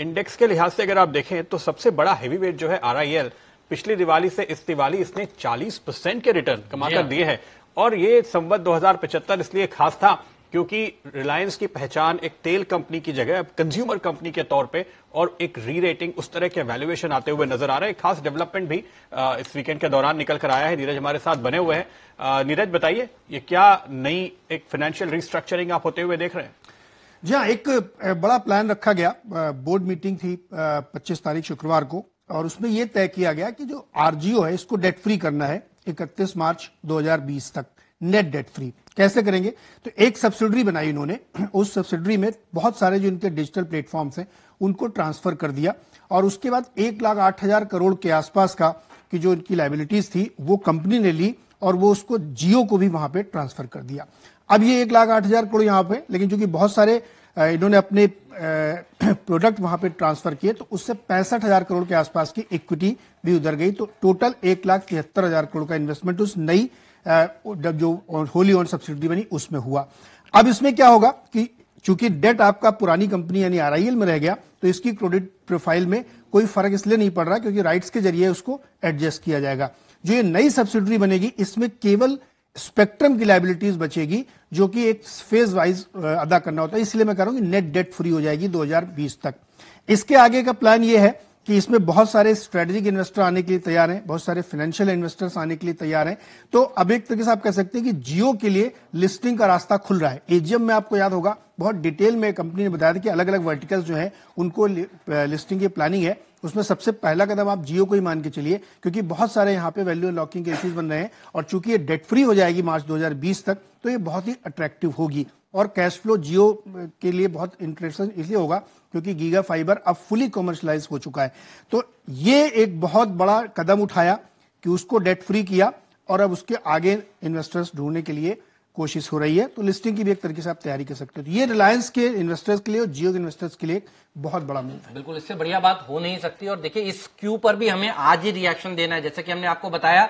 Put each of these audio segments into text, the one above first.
Index के लिहाज से अगर आप देखें तो सबसे बड़ा हैवी वेट जो है आर पिछली दिवाली से इस दिवाली इसने 40 परसेंट के रिटर्न कमाकर हाँ। दिए हैं और ये संवत दो इसलिए खास था क्योंकि रिलायंस की पहचान एक तेल कंपनी की जगह अब कंज्यूमर कंपनी के तौर पे और एक री रेटिंग उस तरह के वैल्यूएशन आते हुए नजर आ रहा है खास डेवलपमेंट भी इस वीकेंड के दौरान निकल कर आया है नीरज हमारे साथ बने हुए हैं नीरज बताइए ये क्या नई एक फाइनेंशियल रिस्ट्रक्चरिंग आप होते हुए देख रहे हैं हाँ एक बड़ा प्लान रखा गया बोर्ड मीटिंग थी 25 तारीख शुक्रवार को और उसमें यह तय किया गया कि जो आरजीओ है इसको डेट फ्री करना है 31 मार्च 2020 तक नेट डेट फ्री कैसे करेंगे तो एक सब्सिडरी बनाई इन्होंने उस सब्सिडरी में बहुत सारे जो इनके डिजिटल प्लेटफॉर्म्स हैं उनको ट्रांसफर कर दिया और उसके बाद एक लाख आठ हजार करोड़ के आसपास का कि जो इनकी लाइबिलिटीज थी वो कंपनी ने ली और वो उसको जियो को भी वहां पे ट्रांसफर कर दिया अब ये एक लाख आठ हजार करोड़ यहाँ पे लेकिन चूंकि बहुत सारे इन्होंने अपने प्रोडक्ट वहां पे ट्रांसफर किए तो उससे पैंसठ हजार करोड़ के आसपास की इक्विटी भी उधर गई तो टोटल एक लाख तिहत्तर हजार करोड़ का इन्वेस्टमेंट उस नई जो होली ऑन सब्सिडी बनी उसमें हुआ अब इसमें क्या होगा कि चूंकि डेट आपका पुरानी कंपनी यानी आर में रह गया तो इसकी क्रेडिट प्रोफाइल में कोई फर्क इसलिए नहीं पड़ रहा क्योंकि राइट्स के जरिए उसको एडजस्ट किया जाएगा जो ये नई सब्सिडरी बनेगी इसमें केवल स्पेक्ट्रम की लाइबिलिटीज बचेगी जो कि एक फेज वाइज अदा करना होता है इसलिए मैं कह रहा हूं नेट डेट फ्री हो जाएगी 2020 तक इसके आगे का प्लान यह है कि इसमें बहुत सारे स्ट्रेटेजिक इन्वेस्टर आने के लिए तैयार हैं बहुत सारे फाइनेंशियल इन्वेस्टर्स आने के लिए तैयार हैं तो अब एक तरीके से आप कह सकते हैं कि जियो के लिए लिस्टिंग का रास्ता खुल रहा है एजीएम में आपको याद होगा बहुत डिटेल में कंपनी ने बताया था कि अलग अलग वर्टिकल्स जो है उनको लिस्टिंग की प्लानिंग है उसमें सबसे पहला कदम आप जियो को ही मान के चलिए क्योंकि बहुत सारे यहाँ पे वैल्यू लॉकिंग के इश्यूज बन रहे हैं और चूंकि ये डेट फ्री हो जाएगी मार्च 2020 तक तो ये बहुत ही अट्रैक्टिव होगी और कैश फ्लो जियो के लिए बहुत इंटरेस्टिंग इसलिए होगा क्योंकि गीगा फाइबर अब फुली कॉमर्शलाइज हो चुका है तो ये एक बहुत बड़ा कदम उठाया कि उसको डेट फ्री किया और अब उसके आगे इन्वेस्टर्स ढूंढने के लिए कोशिश हो रही है तो लिस्टिंग की भी एक तरीके से आप तैयारी कर सकते हो तो ये रिलायंस के इन्वेस्टर्स के लिए और जियो के इन्वेस्टर्स के लिए बहुत बड़ा मूव है बिल्कुल इससे बढ़िया बात हो नहीं सकती और देखिए इस क्यू पर भी हमें आज ही रिएक्शन देना है जैसे कि हमने आपको बताया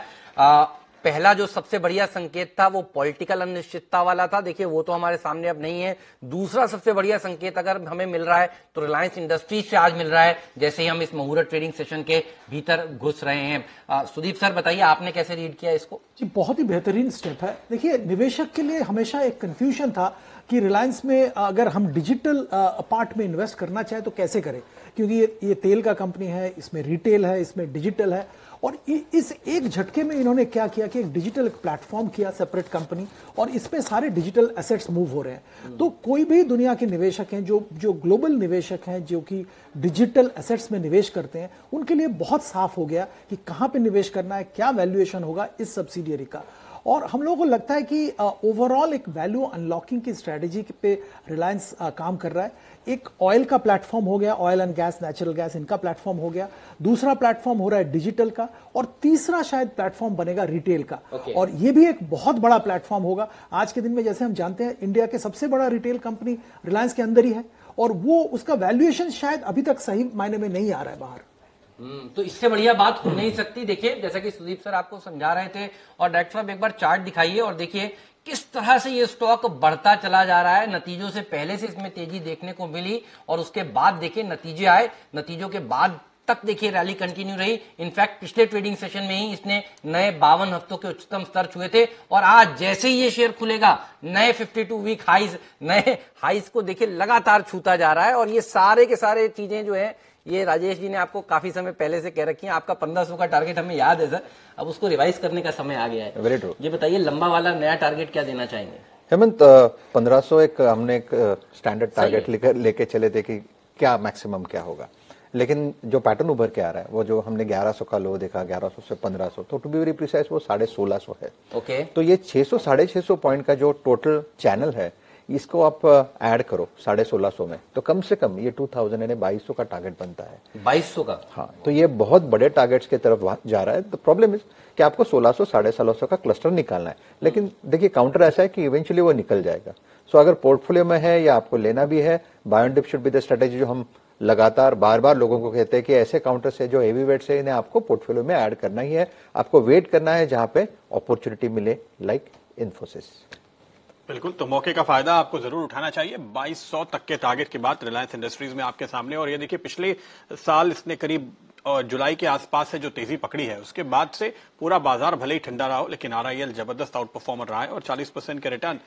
पहला जो सबसे बढ़िया संकेत था वो पॉलिटिकल अनिश्चितता वाला था देखिए वो तो हमारे सामने अब नहीं है दूसरा सबसे बढ़िया संकेत अगर हमें मिल रहा है तो रिलायंस इंडस्ट्रीज से आज मिल रहा है जैसे ही हम इस मुहूर्त ट्रेडिंग सेशन के भीतर घुस रहे हैं आ, सुदीप सर बताइए आपने कैसे रीड किया इसको जी बहुत ही बेहतरीन स्टेप है देखिए निवेशक के लिए हमेशा एक कंफ्यूजन था कि रिलायंस में अगर हम डिजिटल पार्ट में इन्वेस्ट करना चाहे तो कैसे करें क्योंकि ये, ये तेल का कंपनी है इसमें रिटेल है इसमें डिजिटल है और इस एक झटके में इन्होंने क्या किया इंडिया की एक डिजिटल प्लेटफॉर्म किया सेपरेट कंपनी और इस पे सारे डिजिटल एसेट्स मूव हो रहे हैं हम्म। तो कोई भी दुनिया के निवेशक हैं जो जो ग्लोबल निवेशक हैं जो कि डिजिटल एसेट्स में निवेश करते हैं उनके लिए बहुत साफ हो गया कि कहाँ पे निवेश करना है क्या वैल्यूएशन होगा इस सब्सिडियरी का और हम लोगों को लगता है कि ओवरऑल एक वैल्यू अनलॉकिंग की स्ट्रैटेजी पे रिलायंस काम कर रहा है एक ऑयल का प्लेटफॉर्म हो गया oil and gas natural gas इनका प्लेटफॉर्म हो गया दूसरा प्लेटफॉर्म हो रहा है डिजिटल का और तीसरा शायद प्लेटफॉर्म बनेगा रिटेल का okay. और ये भी एक बहुत बड़ा प्लेटफॉर्म होगा आज के दिन में जैसे हम जानते हैं इंडिया के सबसे बड़ा रिटेल कंपनी रिलायंस के अंदर ही है और वो उसका वैल्यूएशन शायद अभी तक सही मायने में नहीं आ रहा है बाहर हम्म, तो इससे बढ़िया बात हो नहीं सकती देखिए जैसा कि सुदीप सर आपको समझा रहे थे और डॉक्टर साहब एक बार चार्ट दिखाइए और देखिए किस तरह से ये स्टॉक बढ़ता चला जा रहा है नतीजों से पहले से इसमें तेजी देखने को मिली और उसके बाद देखिए नतीजे आए नतीजों के बाद तक देखिए रैली कंटिन्यू रही इनफैक्ट पिछले ट्रेडिंग सेशन में ही इसने नए बावन हफ्तों के उच्चतम स्तर छुए थे और आज जैसे ही ये शेयर खुलेगा नए 52 वीक हाइज नए हाइज को देखिए लगातार छूता जा रहा है और ये सारे के सारे चीजें जो है ये राजेश जी ने आपको काफी समय पहले से कह रखी है आपका पंद्रह का टारगेट हमें याद है सर अब उसको रिवाइज करने का समय आ गया है वेरी ट्रू ये बताइए लंबा वाला नया टारगेट क्या देना चाहेंगे हेमंत पंद्रह एक हमने एक स्टैंडर्ड टारगेट लेकर लेके चले थे कि क्या मैक्सिमम क्या होगा लेकिन जो पैटर्न उभर के आ रहा है वो जो हमने 1100 का लो देखा 1100 से 1500 तो टू बी वेरी प्रिसाइज वो साढ़े सोलह है ओके okay. तो ये 600 सौ साढ़े छह पॉइंट का जो टोटल चैनल है इसको आप ऐड करो साढ़े सोलह सौ में तो कम से कम ये टू थाउजेंड यानी बाईस का टारगेट बनता है बाईस सौ का हाँ तो ये बहुत बड़े टारगेट्स की तरफ जा रहा है तो प्रॉब्लम इज कि आपको सोलह सौ साढ़े सोलह सौ का क्लस्टर निकालना है लेकिन देखिए काउंटर ऐसा है कि इवेंचुअली वो निकल जाएगा सो अगर पोर्टफोलियो में है या आपको लेना भी है buy on dip should be the strategy जो हम लगातार बार बार लोगों को कहते हैं कि ऐसे काउंटर से जो हेवी वेट से इन्हें आपको पोर्टफोलियो में ऐड करना ही है आपको वेट करना है जहां पे अपॉर्चुनिटी मिले लाइक like इन्फोसिस बिल्कुल तो मौके का फायदा आपको जरूर उठाना चाहिए 2200 तक के टारगेट के बाद रिलायंस इंडस्ट्रीज में आपके सामने और ये देखिए पिछले साल इसने करीब और जुलाई के आसपास से जो तेजी पकड़ी है उसके बाद से पूरा बाजार भले ही ठंडा रहा हो लेकिन आरआईएल जबरदस्त आउट परफॉर्मर रहा है और 40 परसेंट के रिटर्न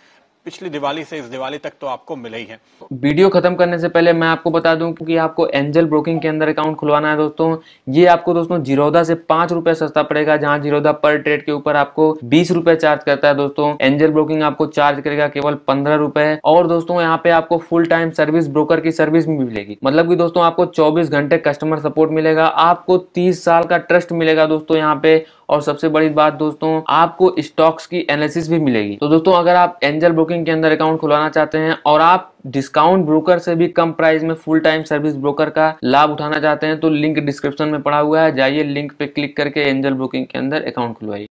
पिछली दिवाली से इस दिवाली तक तो आपको मिले ही है वीडियो खत्म करने से पहले मैं आपको बता दूं कि आपको एंजल ब्रोकिंग के अंदर अकाउंट खुलवाना है दोस्तों ये आपको दोस्तों जीरोदा से पांच रुपए सस्ता पड़ेगा जहां जीरोदा पर ट्रेड के ऊपर आपको बीस रुपए चार्ज करता है दोस्तों एंजल ब्रोकिंग आपको चार्ज करेगा केवल पंद्रह रुपए और दोस्तों यहाँ पे आपको फुल टाइम सर्विस ब्रोकर की सर्विस भी मिलेगी मतलब की दोस्तों आपको चौबीस घंटे कस्टमर सपोर्ट मिलेगा आप आपको 30 साल का ट्रस्ट मिलेगा दोस्तों यहाँ पे और सबसे बड़ी बात दोस्तों आपको स्टॉक्स की एनालिसिस भी मिलेगी तो दोस्तों अगर आप एंजल ब्रोकिंग के अंदर अकाउंट खुलवाना चाहते हैं और आप डिस्काउंट ब्रोकर से भी कम प्राइस में फुल टाइम सर्विस ब्रोकर का लाभ उठाना चाहते हैं तो लिंक डिस्क्रिप्शन में पड़ा हुआ है जाइए लिंक पे क्लिक करके एंजल ब्रोकिंग के अंदर अकाउंट खुलवाइए